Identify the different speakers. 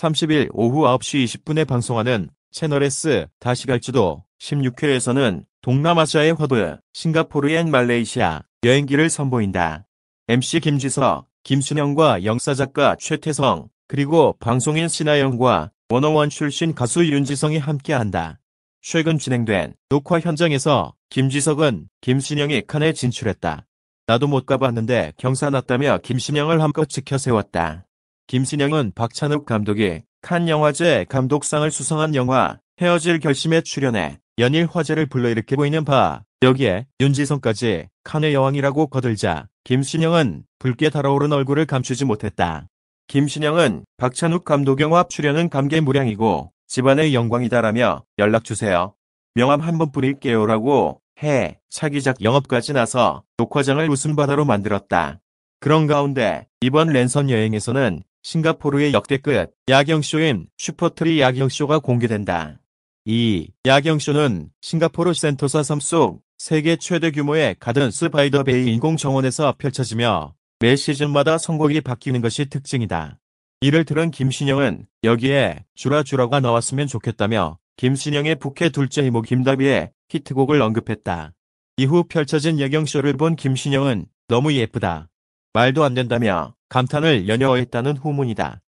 Speaker 1: 30일 오후 9시 20분에 방송하는 채널S 다시 갈지도 16회에서는 동남아시아의 화두, 싱가포르엔 말레이시아 여행기를 선보인다. MC 김지석, 김순영과 영사작가 최태성, 그리고 방송인 신하영과 원어원 출신 가수 윤지성이 함께한다. 최근 진행된 녹화 현장에서 김지석은 김신영이 칸에 진출했다. 나도 못 가봤는데 경사 났다며 김신영을 한껏 지켜세웠다. 김신영은 박찬욱 감독이 칸 영화제 감독상을 수상한 영화 헤어질 결심에 출연해 연일 화제를 불러일으키고 있는 바 여기에 윤지성까지 칸의 여왕이라고 거들자 김신영은 붉게 달아오른 얼굴을 감추지 못했다. 김신영은 박찬욱 감독 영화 출연은 감개무량이고 집안의 영광이다라며 연락주세요. 명함 한번 뿌릴게요라고 해 차기작 영업까지 나서 녹화장을 웃음바다로 만들었다. 그런 가운데 이번 랜선 여행에서는 싱가포르의 역대끝 야경쇼인 슈퍼트리 야경쇼가 공개된다. 이 야경쇼는 싱가포르 센토사 섬 속 세계 최대 규모의 가든 스바이더베이 인공정원에서 펼쳐지며 매 시즌마다 선곡이 바뀌는 것이 특징이다. 이를 들은 김신영은 여기에 주라주라가 나왔으면 좋겠다며 김신영의 북해 둘째 이모 김다비의 히트곡을 언급했다. 이후 펼쳐진 야경쇼를 본 김신영은 너무 예쁘다. 말도 안 된다며 감탄을 연여했다는 후문이다.